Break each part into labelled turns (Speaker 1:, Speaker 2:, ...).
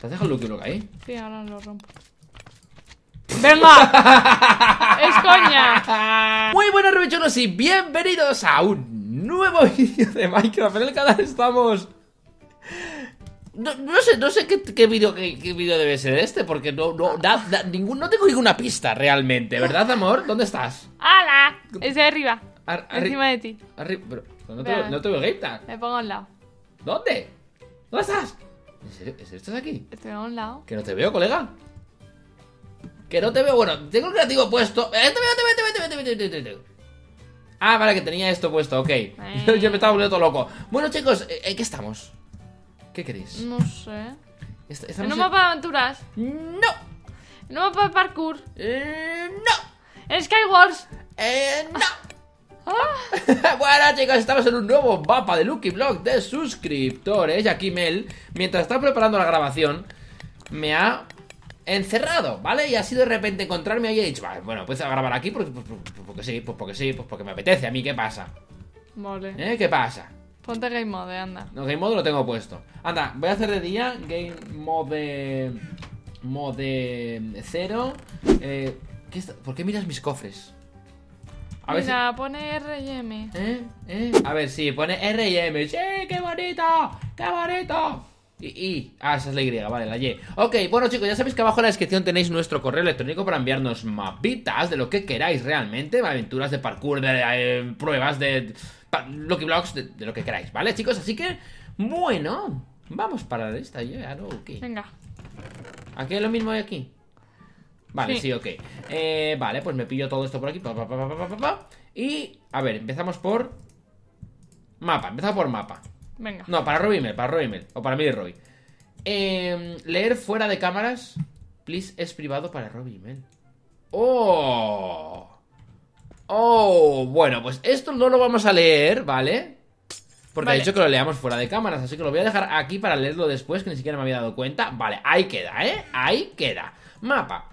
Speaker 1: ¿Te has dejado el look ahí?
Speaker 2: Sí, ahora lo rompo. ¡Venga! ¡Es coña!
Speaker 1: Muy buenas, rebechonos, y bienvenidos a un nuevo vídeo de Minecraft. En el canal estamos... No, sé, no sé qué, vídeo qué, debe ser este, porque no, no, ningún, no tengo ninguna pista realmente, ¿verdad, amor? ¿Dónde estás?
Speaker 2: ¡Hala! Es de arriba. encima de ti.
Speaker 1: Arriba, pero no te, veo,
Speaker 2: no Me pongo al lado. ¿Dónde? ¿Dónde estás?
Speaker 1: ¿En serio? ¿En estás aquí?
Speaker 2: Estoy a un lado.
Speaker 1: Que no te veo, colega.
Speaker 2: Que no te veo. Bueno, tengo el
Speaker 1: creativo puesto. Eh, vete, vete, vete, vete, Ah, vale, que tenía esto puesto, ok. Eh. Yo, me estaba volviendo todo loco.
Speaker 2: Bueno, chicos, eh,
Speaker 1: ¿en qué estamos? ¿Qué queréis?
Speaker 2: No sé.
Speaker 1: Est ¿En un mapa
Speaker 2: de aventuras? ¡No! ¿En un mapa de parkour? ¡No! ¿En Skywars? ¡No! Ah. bueno chicos,
Speaker 1: estamos en un nuevo mapa de Lucky Block de suscriptores Y aquí Mel, mientras estaba preparando la grabación Me ha encerrado, ¿vale? Y ha sido de repente encontrarme ahí y he dicho Bueno, pues a grabar aquí pues, pues, pues, porque, sí, pues porque sí, pues porque me apetece a mí, ¿qué pasa?
Speaker 2: Vale ¿Eh? ¿Qué pasa? Ponte Game Mode, anda
Speaker 1: No, Game Mode lo tengo puesto Anda, voy a hacer de día Game Mode... Mode... Cero eh, ¿Por qué miras mis cofres?
Speaker 2: A ver pone R y M. ¿Eh? ¿Eh?
Speaker 1: A ver, sí, pone R y M. ¡Sí, qué bonito! ¡Qué bonito! Y, y, ah, esa es la Y, vale, la Y. Ok, bueno chicos, ya sabéis que abajo en la descripción tenéis nuestro correo electrónico para enviarnos mapitas de lo que queráis realmente, aventuras de parkour, de, eh, pruebas, de lo que de, lo que queráis, ¿vale chicos? Así que, bueno, vamos para esta, Y Venga. Aquí es lo mismo de aquí. Vale, sí, ok. Eh, vale, pues me pillo todo esto por aquí. y, a ver, empezamos por... Mapa, empezamos por mapa. Venga. No, para Roy para Roy O para y Roy. Em, leer fuera de cámaras. Please es privado para Robbie ¡Oh! ¡Oh! Bueno, pues esto no lo vamos a leer, ¿vale? Porque ha dicho que lo leamos fuera de cámaras, así que lo voy a dejar aquí para leerlo después, que ni siquiera me había dado cuenta. Vale, ahí queda, ¿eh? Ahí queda. Mapa.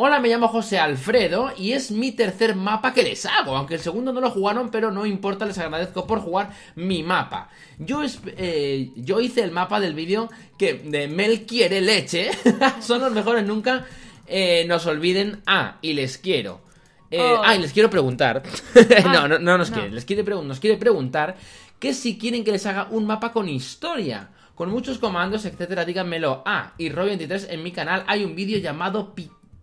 Speaker 1: Hola, me llamo José Alfredo y es mi tercer mapa que les hago, aunque el segundo no lo jugaron, pero no importa, les agradezco por jugar mi mapa. Yo, eh, yo hice el mapa del vídeo que de Mel quiere leche, son los mejores nunca, eh, nos olviden, ah, y les quiero. Ah,
Speaker 2: eh, oh. y les
Speaker 1: quiero preguntar. Ah, no, no, no, nos quiere. Les quiere nos quiere preguntar que si quieren que les haga un mapa con historia, con muchos comandos, etcétera, díganmelo. Ah, y Roy23 en mi canal hay un vídeo llamado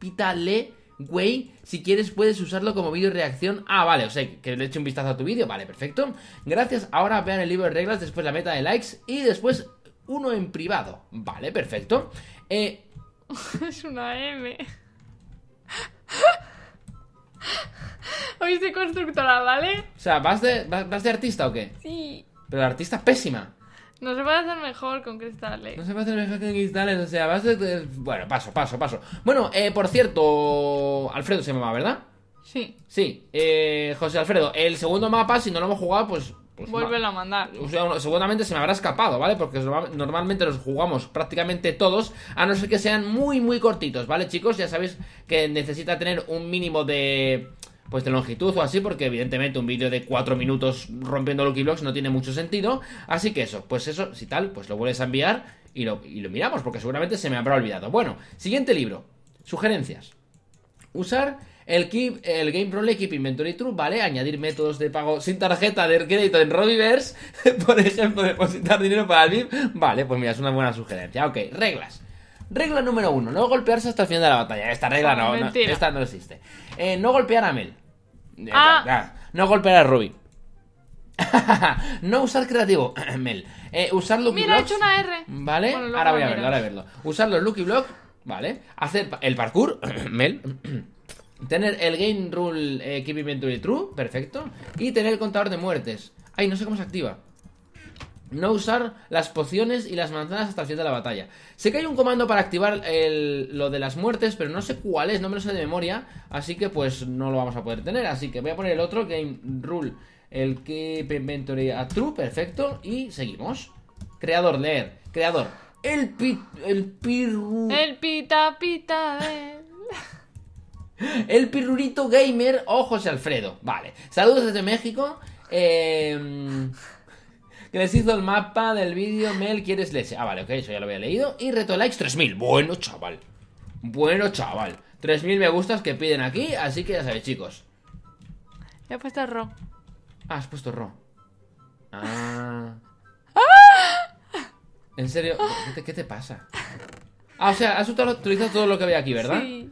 Speaker 1: Quítale, güey. Si quieres puedes usarlo como vídeo reacción. Ah, vale, o sea, que le eche un vistazo a tu vídeo. Vale, perfecto. Gracias. Ahora vean el libro de reglas, después la meta de likes y después uno en privado. Vale, perfecto. Eh,
Speaker 2: es una M. Hoy soy constructora, ¿vale? O
Speaker 1: sea, ¿vas de, de artista o qué? Sí. Pero artista pésima.
Speaker 2: No se puede hacer mejor con cristales. No se puede
Speaker 1: hacer mejor con cristales, o sea, va a... Eh, bueno, paso, paso, paso. Bueno, eh, por cierto, Alfredo se va, ¿verdad? Sí. Sí, eh, José Alfredo, el segundo mapa, si no lo hemos jugado, pues... pues Vuelve a mandar. seguramente se me habrá escapado, ¿vale? Porque normalmente los jugamos prácticamente todos, a no ser que sean muy, muy cortitos, ¿vale, chicos? Ya sabéis que necesita tener un mínimo de pues de longitud o así, porque evidentemente un vídeo de 4 minutos rompiendo Lucky Blocks no tiene mucho sentido. Así que eso, pues eso, si tal, pues lo vuelves a enviar y lo, miramos, porque seguramente se me habrá olvidado. Bueno, siguiente libro, sugerencias. Usar el, keep, el Game Pro Keep Inventory True, ¿vale? Añadir métodos de pago sin tarjeta de crédito en Robiverse, por ejemplo, depositar dinero para el VIP. Vale, pues mira, es una buena sugerencia. Ok, reglas. Regla número uno, no golpearse hasta el final de la batalla. Esta regla no, esta no existe. Eh, no golpear a Mel. Ah. No golpear a Ruby. no usar creativo, Mel. Eh, usar Lucky Mira, He hecho una
Speaker 2: R. Vale, ahora voy a verlo, ahora a verlo.
Speaker 1: Usar los Lucky Block, vale. Hacer el parkour, Mel. tener el Game Rule eh, Keep Inventory True, perfecto. Y tener el contador de muertes. Ay, no sé cómo se activa. No usar las pociones y las manzanas hasta el final de la batalla. Sé que hay un comando para activar el, lo de las muertes, pero no sé cuál es, no me lo sé de memoria. Así que pues no lo vamos a poder tener. Así que voy a poner el otro, Game Rule, el que Inventory a True, perfecto. Y seguimos. Creador, leer. Creador.
Speaker 2: El pit... El pirru... El pita pita...
Speaker 1: El... el gamer ojos José Alfredo. Vale. Saludos desde México. Eh que les hizo el mapa del vídeo Mel Quieres Leche. Ah, vale, ok, eso ya lo había leído. Y Reto Likes 3000. Bueno, chaval. Bueno, chaval. 3000 me gustas que piden aquí, así que ya sabéis, chicos.
Speaker 2: Le he puesto Ro.
Speaker 1: Ah, has puesto Ro. Ah. ¡Ah! ¿En serio? ¿Qué te, pasa? Ah, o sea, has utilizado todo lo que había aquí, ¿verdad? Sí.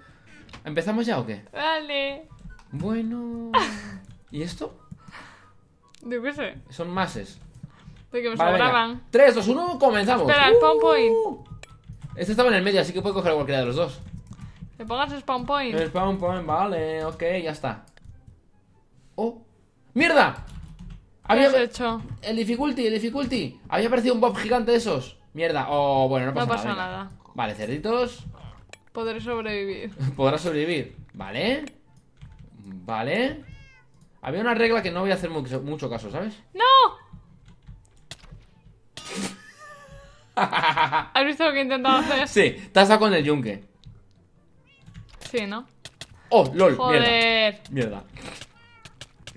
Speaker 1: ¿Empezamos ya o qué?
Speaker 2: Vale. Bueno. ¿Y esto? de qué sé.
Speaker 1: Son mases
Speaker 2: sobraban. 3, 2, 1, comenzamos. Espera, spawn uh. point.
Speaker 1: este estaba en el medio, así que puedo coger cualquiera de los dos.
Speaker 2: Le pongas spawn point. El
Speaker 1: spawn point, vale, ok, ya está. ¡Oh! ¡Mierda! ¿Qué Había... has hecho? El difficulty, el difficulty. Había aparecido un bob gigante de esos. Mierda. Oh, bueno, no pasa, no pasa nada. Vale, cerditos.
Speaker 2: Podré sobrevivir.
Speaker 1: Podrás sobrevivir. Vale. Vale. Había una regla que no voy a hacer mucho caso, ¿sabes? ¡No! ¿Has
Speaker 2: visto lo que he intentado hacer?
Speaker 1: Sí, te dado con el yunque. Sí, ¿no? Oh, lol, Joder. mierda.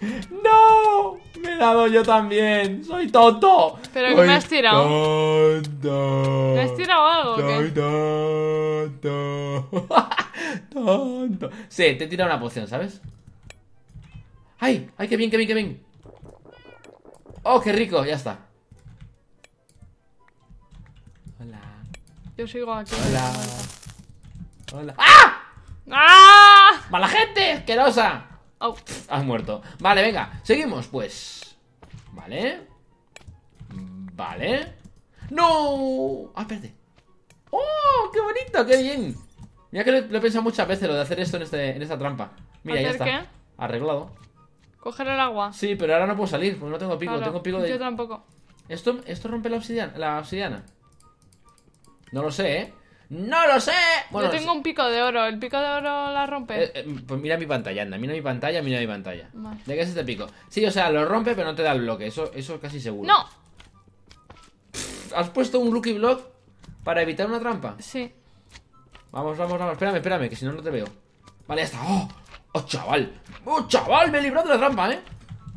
Speaker 2: ¡No! Me he dado
Speaker 1: yo también. ¡Soy tonto! ¿Pero qué me has tirado?
Speaker 2: Tonto. ¿Me has tirado algo? Soy tonto. tonto.
Speaker 1: Sí, te he tirado una poción, ¿sabes? ¡Ay! ¡Ay, qué bien, qué bien, qué bien! ¡Oh, qué rico! Ya está.
Speaker 2: Yo sigo aquí. Hola.
Speaker 1: Hola. ¡Ah!
Speaker 2: ¡Ah!
Speaker 1: ¡Mala gente! ¡Asquerosa! Has muerto. Vale, venga. Seguimos, pues. Vale. Vale. ¡No! Ah, espérate. ¡Oh! ¡Qué bonito! ¡Qué bien! Mira que lo, he pensado muchas veces lo de hacer esto en, este, esta trampa. Mira, ya está. Qué? Arreglado.
Speaker 2: Coger el agua.
Speaker 1: Sí, pero ahora no puedo salir, porque no tengo pico, tengo pico de. Yo tampoco. ¿Esto, esto rompe la obsidiana? La obsidiana. No lo sé, ¿eh? ¡No lo sé!
Speaker 2: Yo tengo un pico de oro. ¿El pico de oro la rompe? Eh, eh,
Speaker 1: pues mira mi pantalla, anda. Mira mi pantalla, mira mi pantalla. ¿De qué es este pico? Sí, o sea, lo rompe, pero no te da el bloque. Eso, eso es casi seguro. ¡No! ¿Has puesto un lucky block para evitar una trampa? Sí. Vamos, vamos, vamos. Espérame, espérame, que si no, no te veo. Vale, ya está. ¡Oh! ¡Oh, chaval! ¡Oh, chaval! Me he librado de la trampa, ¿eh?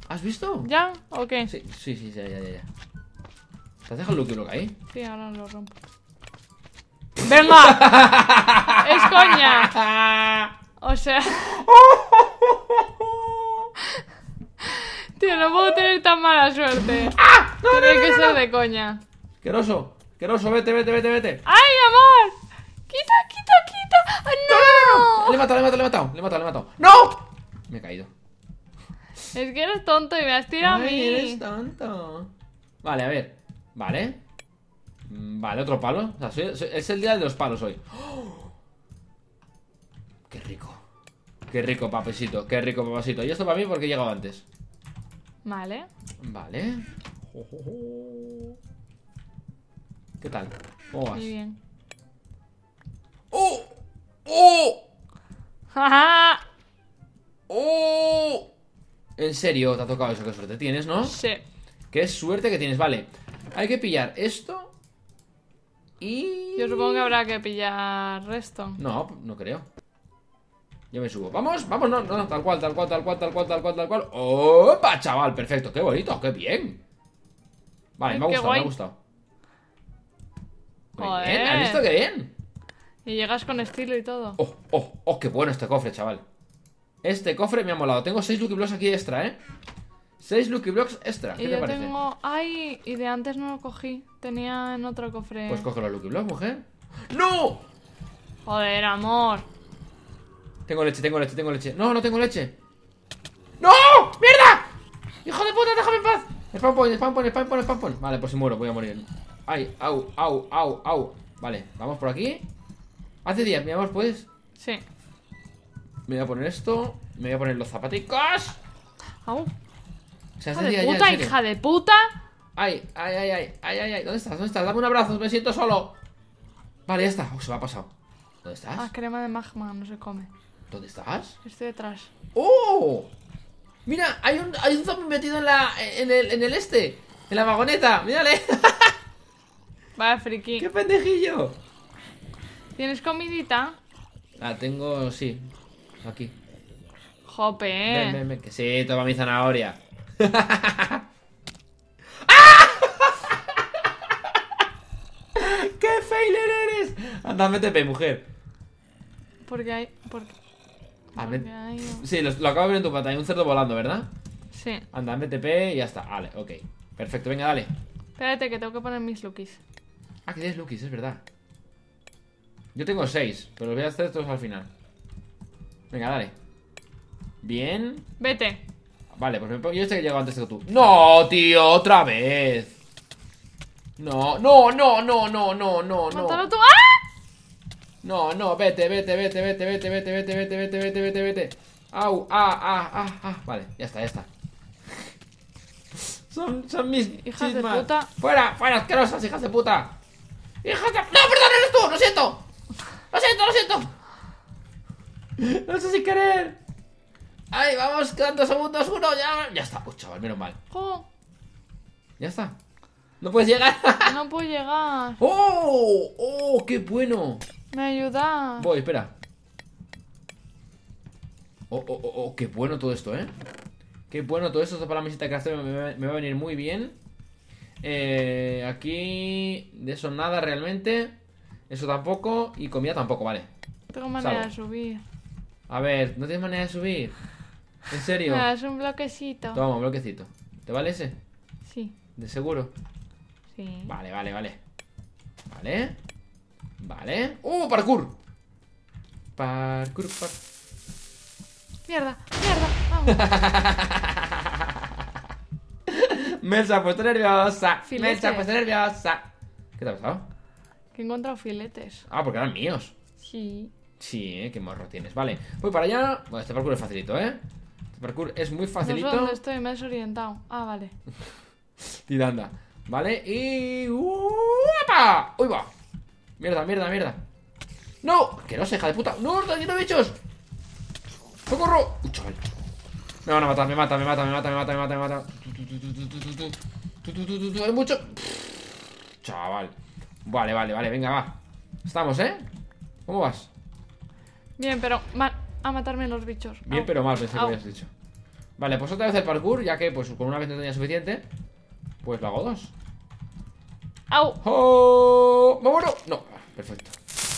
Speaker 1: ¿Has visto? ¿Ya? ¿O qué? Sí, sí, sí, ya, ya, ya. ¿Te has dejado el Lucky Block ahí?
Speaker 2: Sí, ahora lo rompo. Venga. es coña. O sea... Tío, no puedo tener tan mala suerte. ¡Ah! Tiene que ser de coña.
Speaker 1: Queroso, queroso, vete, vete, vete, vete.
Speaker 2: ¡Ay, amor! ¡Quita, quita, quita! quita no,
Speaker 1: ¡No! Le he matado, le he matado, le he matado, le he matado, le he matado. ¡No! Me he caído.
Speaker 2: Es que eres tonto y me has tirado a mí. eres tonto.
Speaker 1: Vale, a ver. Vale. Mm, vale, otro palo. es el día de los palos hoy. ¡Oh! ¡Qué rico! ¡Qué rico, papesito! ¡Qué rico, papasito! Y esto para mí porque he llegado antes. Vale. Vale. ¿Qué tal? ¿Cómo vas? Muy
Speaker 2: bien. ¡Oh! ¡Oh! ¡Ja, ¡Oh!
Speaker 1: En serio, te ha tocado eso. Qué suerte tienes, ¿no? Sí. Qué suerte que tienes. Vale. Hay que pillar esto y... Yo supongo que
Speaker 2: habrá que pillar resto. No,
Speaker 1: no creo. Yo me subo. Vamos, vamos, no, no, tal cual, tal cual, tal cual, tal cual, tal cual, tal cual. ¡Opa, chaval! Perfecto, qué bonito, qué bien. Vale, me ha gustado, me ha gustado.
Speaker 2: Joder. ¿has visto qué bien? Y llegas con estilo y todo.
Speaker 1: Oh, oh, oh, qué bueno este cofre, chaval. Este cofre me ha molado. Tengo 6 Lucky Blocks aquí extra, ¿eh? 6 Lucky Blocks extra. ¿Qué y te yo parece? tengo.
Speaker 2: ¡Ay! Y de antes no lo cogí. Tenía en otro cofre. Pues coge los Lucky Blocks, mujer. ¡No! Joder, amor.
Speaker 1: Tengo leche, tengo leche, tengo leche. ¡No, no tengo leche!
Speaker 2: ¡No! ¡Mierda! ¡Hijo de puta, déjame en paz!
Speaker 1: Spam point, spam point, spam point, Vale, pues si muero, voy a morir. ¡Ay! ¡Au! ¡Au! ¡Au! ¡Au! Vale, vamos por aquí. Hace días, mi amor, ¿puedes? Sí. Me voy a poner esto. Me voy a poner los zapaticos. ¡Au! hija de puta, hija de puta. Ay, ay, ay,
Speaker 2: ay, ay, ay, ¿Dónde estás?
Speaker 1: ¿Dónde estás? Dame un abrazo, me siento solo. Vale, ya está. se me ha pasado. ¿Dónde estás? Ah,
Speaker 2: crema de magma, no se come.
Speaker 1: ¿Dónde estás?
Speaker 2: Estoy detrás. ¡Oh! Mira, hay un, hay un zombie metido en, la, en, el, en el este. En la vagoneta. Mírale. Va, friki. ¡Qué pendejillo! ¿Tienes comidita?
Speaker 1: La tengo, sí. Pues aquí.
Speaker 2: Jope, eh. Ven, ven,
Speaker 1: ven. Que sí, toma mi zanahoria. ¡Qué
Speaker 2: failer eres!
Speaker 1: Anda, métete, mujer. Porque hay. Ah, sí, lo, acabo de ver en tu pata. Hay un cerdo volando, ¿verdad? Sí. Anda, BTP y ya está. Vale, ok. Perfecto, venga, dale.
Speaker 2: Espérate, que tengo que poner mis lookies.
Speaker 1: Ah, que tienes lookies, es verdad. Yo tengo seis, pero los voy a hacer todos al final. Venga, dale. Bien. Vete. Vale, pues me... yo sé que llego antes que tú ¡No, tío! ¡Otra vez! No, no, no, no, no, no, no, no. tú! ¡Ah! No, no, vete, vete, vete, vete, vete, vete, vete, vete, vete, vete, vete, vete. Au, ah, ah, ah, ah. Vale, ya está, ya está. Son, son mis hijas de puta. Fuera, fuera, asquerosas, hijas de puta. Hijas de. ¡No, perdón, eres tú! ¡Lo siento! ¡Lo siento, lo siento! lo siento no sé si querer! ¡Ay, vamos! ¡Cantos segundos, uno, ya. Ya está, pues chaval, menos mal. Ya está. No puedes llegar.
Speaker 2: no puedo llegar.
Speaker 1: ¡Oh! ¡Oh! ¡Qué bueno!
Speaker 2: Me ayuda.
Speaker 1: Voy, espera. Oh, oh, oh, oh, qué bueno todo esto, ¿eh? Qué bueno todo esto, esto para la mesita que hace me, va a venir muy bien. Eh, aquí de eso nada realmente. Eso tampoco. Y comida tampoco, vale.
Speaker 2: Tengo manera de subir.
Speaker 1: A ver, ¿no tienes manera de subir? ¿En serio? Me
Speaker 2: un bloquecito. Toma,
Speaker 1: un bloquecito. ¿Te vale ese? Sí. ¿De seguro? Sí. Vale, vale, vale. Vale. Vale. ¡Uh, parkour! Parkour, parkour.
Speaker 2: Mierda, mierda. Vamos.
Speaker 1: Me se ha puesto nerviosa. Me se ha puesto
Speaker 2: nerviosa. ¿Qué te ha pasado? Que he encontrado filetes.
Speaker 1: Ah, porque eran míos. Sí. Sí, ¿eh? qué morro tienes. Vale, voy para allá. Bueno, este parkour es facilito, ¿eh? parkour es muy facilito. No sé dónde
Speaker 2: estoy, me he desorientado. Ah, vale.
Speaker 1: Tiranda. Vale, y... ¡Uepa! Uh, ¡Uy, va! Mierda, mierda, mierda. ¡No! ¡Que no se hija de puta! ¡No, está lleno de bichos! ¡Socorro! ¡Uy, chaval! Me van a matar, me mata, me mata, me mata, me mata, me mata, me mata. ¡Hay mucho! Chaval. Vale, vale, vale, venga, va. Estamos, ¿eh? ¿Cómo vas?
Speaker 2: Bien, pero... Mal a matarme los bichos. Bien, pero más pensé que habías
Speaker 1: dicho. Vale, pues otra vez el parkour, ya que pues con una vez tenía suficiente. Pues lo hago dos. ¡Au! ¡Oh! ¡Me muero! No, perfecto.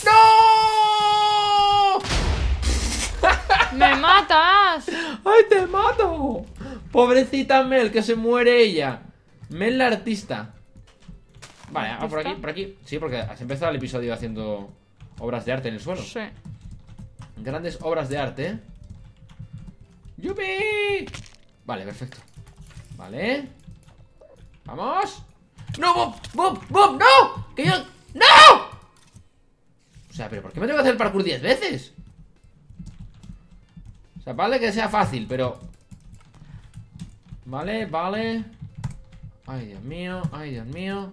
Speaker 1: ¡No! ¡Me
Speaker 2: matas!
Speaker 1: ¡Ay, te mato! Pobrecita Mel, que se muere ella. Mel la artista. Vale, ah, por aquí, por aquí. Sí, porque has empezado el episodio haciendo obras de arte en el suelo. Sí. Grandes obras de arte ¡Yupi! Vale, perfecto Vale ¡Vamos! ¡No, ¡Bum! ¡Bum! ¡No! ¡Que yo! ¡No! O sea, ¿pero por qué me tengo que hacer el parkour 10 veces? O sea, vale que sea fácil, pero... Vale, vale Ay, Dios mío, ay, Dios mío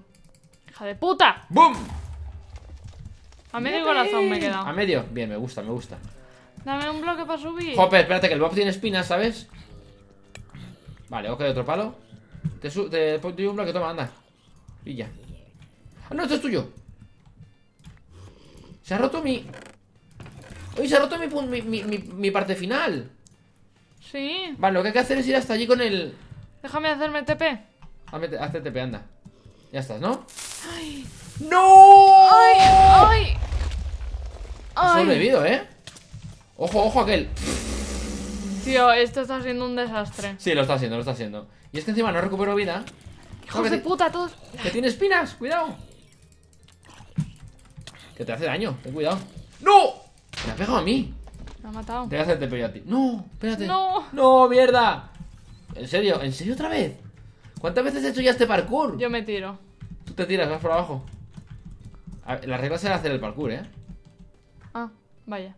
Speaker 2: ¡Hija de puta! ¡Bum! A medio corazón me he quedado A
Speaker 1: medio, bien, me gusta, me gusta
Speaker 2: Dame un bloque para subir. Jope,
Speaker 1: espérate, que el Bob tiene espinas, ¿sabes? Vale, ok, otro palo. Te, pongo te un bloque, toma, anda. ya ¡Ah, no, esto es tuyo! Se ha roto mi... ¡Uy, se ha roto mi, mi, mi, parte final! Sí. Vale, lo que hay que hacer es ir hasta allí con el...
Speaker 2: Déjame hacerme TP.
Speaker 1: Hazte TP, anda. Ya estás, ¿no?
Speaker 2: ¡Ay! ¡No! ¡Ay! ¡Ay! Has sobrevivido, ¿eh?
Speaker 1: Ojo, ojo aquel.
Speaker 2: Tío, esto está siendo un desastre.
Speaker 1: Sí, lo está haciendo, lo está haciendo.
Speaker 2: Y es que encima no recupero vida. ¡Hijos de puta, todos! ¡Que tiene espinas! ¡Cuidado!
Speaker 1: Que te hace daño, ten cuidado. ¡No! Me ha pegado a mí. Me ha matado. Te voy a te pegar a ti. ¡No! Espérate. ¡No! ¡No, mierda! ¿En serio? ¿En serio otra vez? ¿Cuántas
Speaker 2: veces he hecho ya este parkour? Yo me tiro.
Speaker 1: Tú te tiras, vas por abajo. Las la regla será hacer el parkour, ¿eh?
Speaker 2: Ah, vaya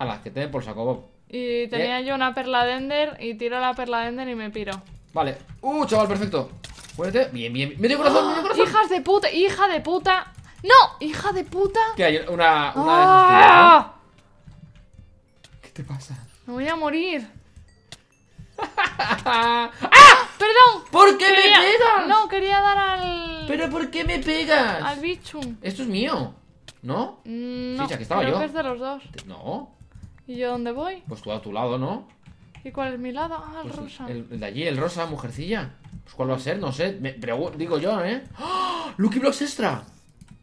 Speaker 1: a las que te por saco, Bob.
Speaker 2: Y tenía eh. yo una perla de ender y tiro la perla de ender y me piro.
Speaker 1: Vale. ¡Uh, chaval, perfecto! Muévete, Bien, bien. ¡Medio corazón, ¡Oh! medio corazón! me medio corazón
Speaker 2: hijas de puta! ¡Hija de puta! ¡No! ¡Hija de puta!
Speaker 1: Que hay una. una ¡Ah! ¿eh? ¿Qué te pasa?
Speaker 2: Me voy a morir. ¡Ah! ¡Perdón! ¿Por qué me pegas? No, quería dar al. ¿Pero por qué me pegas? Al bicho. Esto es mío. ¿No? Mm, no. que estaba yo. de los dos. No. ¿Y yo dónde voy?
Speaker 1: Pues tú a tu lado, ¿no?
Speaker 2: ¿Y cuál es mi lado? Ah, el pues rosa.
Speaker 1: El, de allí, el rosa, mujercilla. Pues cuál va a ser, no sé. Me, digo yo, ¿eh? ¡Oh! ¡Lucky Blocks extra!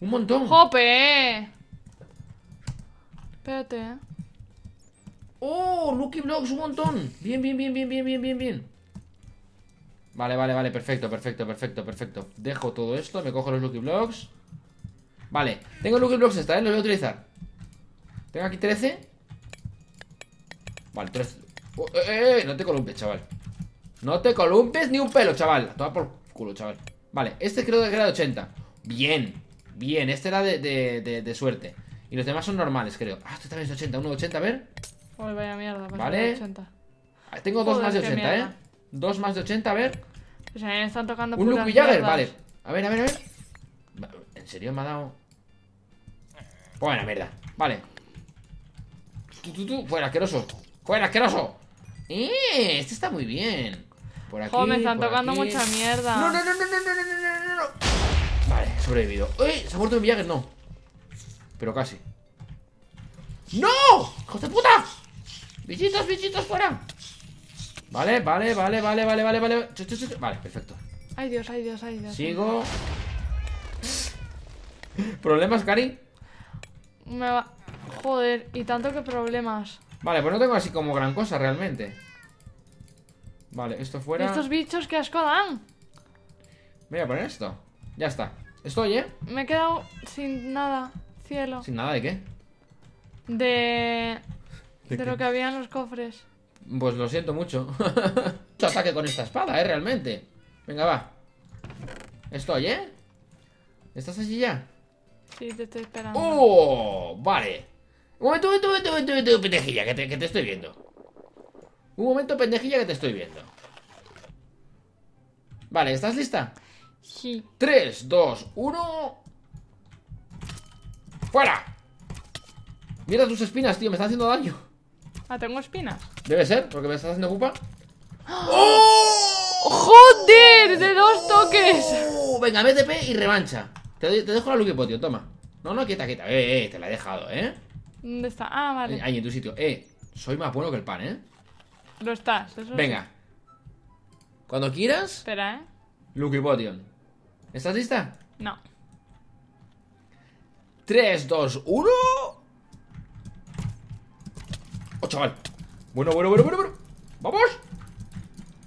Speaker 1: ¡Un montón! ¡Jope!
Speaker 2: Espérate, ¿eh? ¡Oh! ¡Lucky Blocks! ¡Un montón! Bien, bien, bien, bien, bien, bien, bien, bien.
Speaker 1: Vale, vale, vale, perfecto, perfecto, perfecto, perfecto Dejo todo esto, me cojo los Lucky Blocks Vale, tengo Lucky Blocks esta, ¿eh? Los voy a utilizar Tengo aquí 13 Vale, oh, eh, eh, eh, no te columpes, chaval No te columpes ni un pelo, chaval toda por culo, chaval Vale, este creo que era de 80 Bien, bien, este era de, de, de, suerte Y los demás son normales, creo Ah, este también es de 80, uno de 80, a ver
Speaker 2: Uy, vaya mierda, pues vale. 80.
Speaker 1: Ah, tengo ¿eh? dos más de 80, eh Dos más de 80, a ver
Speaker 2: pues me están tocando Un Luke Jagger, vale
Speaker 1: A ver, a ver, a ver ¿En serio me ha dado? Buena mierda, vale Tú, fuera, asqueroso fuera asqueroso! ¡Eh! Este está muy bien. Por aquí. Joder, me están tocando mucha mierda. No, no, no, no, no, no, no, no, no. Vale, sobrevivido. ¡Uy! ¡Eh! ¿Se ha muerto mi Jagger? No. Pero casi. ¡No! ¡Hijo de puta!
Speaker 2: ¡Bichitos, bichitos, fuera!
Speaker 1: Vale, vale, vale, vale, vale, vale, vale. Vale, perfecto.
Speaker 2: Ay Dios, ay Dios, ay Dios. Sigo.
Speaker 1: ¿Problemas, Cari?
Speaker 2: Me va. Joder, y tanto que problemas.
Speaker 1: Vale, pues no tengo así como gran cosa realmente Vale, esto fuera Estos
Speaker 2: bichos que asco dan
Speaker 1: Voy a poner esto Ya está
Speaker 2: Estoy, ¿eh? Me he quedado sin nada Cielo ¿Sin nada de qué? De... De, lo que había en los cofres
Speaker 1: Pues lo siento mucho ataque con esta espada, ¿eh? Realmente Venga, va Estoy, ¿eh? ¿Estás allí ya?
Speaker 2: Sí, te estoy esperando.
Speaker 1: ¡Oh! Vale. Un momento, un momento, un momento, pendejilla, que te, estoy viendo. Un momento, pendejilla, que te estoy viendo. Vale, ¿estás lista? Sí. 3, 2, 1. ¡Fuera! Mira tus espinas, tío, me están haciendo daño.
Speaker 2: Ah, tengo espinas.
Speaker 1: Debe ser, porque me estás haciendo culpa.
Speaker 2: ¡Oh! ¡Joder! ¡De dos toques! ¡Oh! Venga, BTP y
Speaker 1: revancha. Te, dejo la Lucky tío, toma. No, no, quieta, quieta. Eh, eh, te la he dejado, ¿eh?
Speaker 2: ¿Dónde está? Ah, vale. Ahí,
Speaker 1: en tu sitio. Eh, soy más bueno que el pan, ¿eh?
Speaker 2: Lo estás, eso Venga.
Speaker 1: Cuando quieras. Espera, ¿eh? Lucky Potion. ¿Estás lista? No. 3, 2, 1. Oh, chaval. Bueno, bueno, bueno, bueno, bueno. ¡Vamos!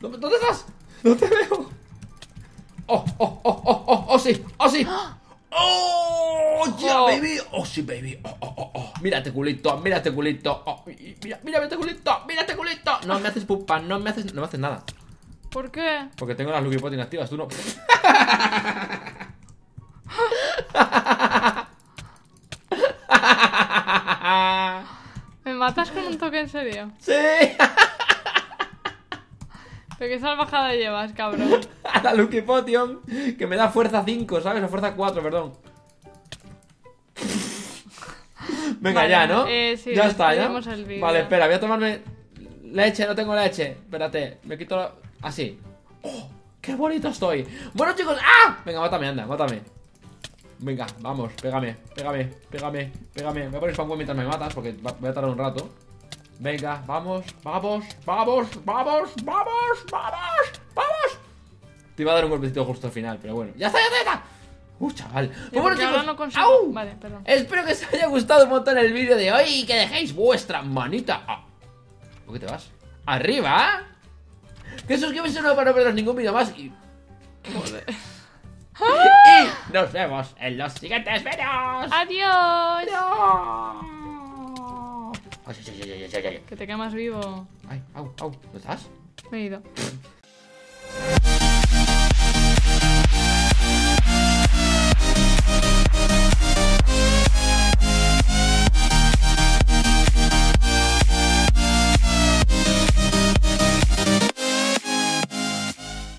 Speaker 1: ¿Dónde, ¿Dónde estás? ¡No te veo! ¡Oh, oh, oh, oh, oh, oh, sí! ¡Oh, sí! ¡Ah! ¡Oh! ¡Ya, oh. baby! ¡Oh, sí, baby! ¡Oh, oh, oh! Mírate culito, mírate culito. Oh, mira, mira culito, mírate culito. No me haces pupa, no me haces, no me haces nada. ¿Por qué? Porque tengo las Lucky potion activas tú no.
Speaker 2: ¿Me matas con un toque en serio? ¡Sí! ¿Pero qué salvajada llevas, cabrón?
Speaker 1: la Lucky Potion, que me da fuerza 5, ¿sabes? O fuerza 4, perdón. Venga, ya, ¿no? Eh, sí, ya está, ¿ya? vale, espera, voy a tomarme leche, no tengo leche. Espérate, me quito la... así. ¡Oh! ¡Qué bonito estoy! Bueno, chicos, ¡ah! Venga, mátame, anda, mátame. Venga, vamos, pégame, pégame, pégame, pégame. Voy a poner spawn mientras me matas porque voy a tardar un rato. Venga, vamos, vamos, vamos, vamos, vamos, vamos, vamos. Te iba a dar un golpecito justo al final, pero bueno. ¡Ya está, ya está, ya está! Uh, chaval. Pues bueno, chicos.
Speaker 2: ¡Au! Vale, perdón.
Speaker 1: Espero que os haya gustado un montón el vídeo de hoy y que dejéis vuestra manita. ¿Por qué te vas? ¡Arriba! Que suscribáis no para no perderos ningún vídeo más y. Joder.
Speaker 2: y
Speaker 1: nos vemos en los siguientes
Speaker 2: videos. ¡Adiós! No. que te quemas vivo. Ay,
Speaker 1: au, au. ¿Dónde estás?
Speaker 2: Me he ido.